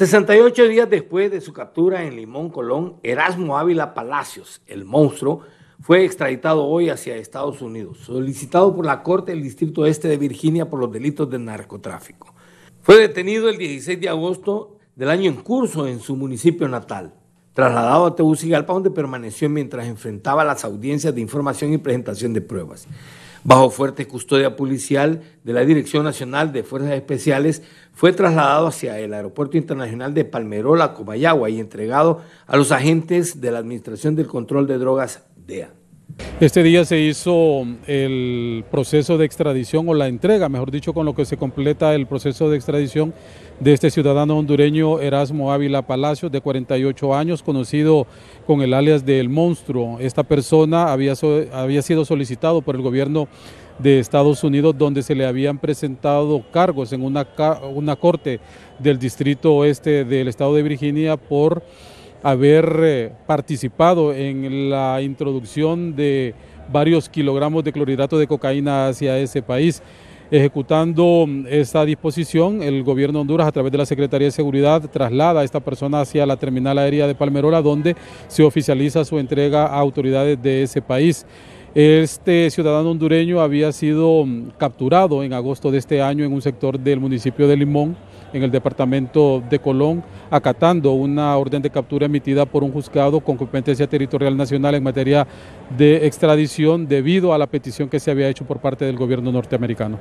68 días después de su captura en Limón, Colón, Erasmo Ávila Palacios, el monstruo, fue extraditado hoy hacia Estados Unidos, solicitado por la Corte del Distrito Este de Virginia por los delitos de narcotráfico. Fue detenido el 16 de agosto del año en curso en su municipio natal, trasladado a Tegucigalpa, donde permaneció mientras enfrentaba las audiencias de información y presentación de pruebas bajo fuerte custodia policial de la Dirección Nacional de Fuerzas Especiales, fue trasladado hacia el Aeropuerto Internacional de Palmerola, Comayagua, y entregado a los agentes de la Administración del Control de Drogas, DEA. Este día se hizo el proceso de extradición o la entrega, mejor dicho, con lo que se completa el proceso de extradición de este ciudadano hondureño Erasmo Ávila Palacios, de 48 años, conocido con el alias del Monstruo. Esta persona había, había sido solicitado por el gobierno de Estados Unidos, donde se le habían presentado cargos en una, una corte del Distrito Oeste del Estado de Virginia por haber eh, participado en la introducción de varios kilogramos de clorhidrato de cocaína hacia ese país. Ejecutando esta disposición, el gobierno de Honduras, a través de la Secretaría de Seguridad, traslada a esta persona hacia la terminal aérea de Palmerola, donde se oficializa su entrega a autoridades de ese país. Este ciudadano hondureño había sido mm, capturado en agosto de este año en un sector del municipio de Limón en el departamento de Colón, acatando una orden de captura emitida por un juzgado con competencia territorial nacional en materia de extradición debido a la petición que se había hecho por parte del gobierno norteamericano.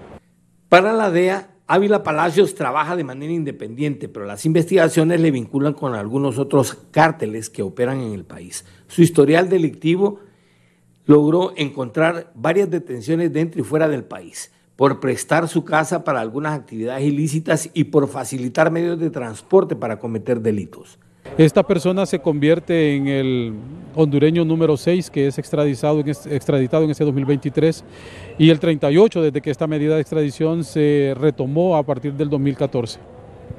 Para la DEA, Ávila Palacios trabaja de manera independiente, pero las investigaciones le vinculan con algunos otros cárteles que operan en el país. Su historial delictivo logró encontrar varias detenciones dentro y fuera del país por prestar su casa para algunas actividades ilícitas y por facilitar medios de transporte para cometer delitos. Esta persona se convierte en el hondureño número 6 que es extraditado, extraditado en este 2023 y el 38 desde que esta medida de extradición se retomó a partir del 2014.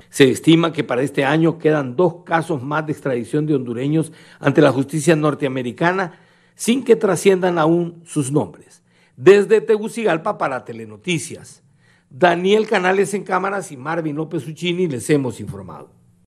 Se estima que para este año quedan dos casos más de extradición de hondureños ante la justicia norteamericana sin que trasciendan aún sus nombres. Desde Tegucigalpa para Telenoticias. Daniel Canales en cámaras y Marvin López les hemos informado.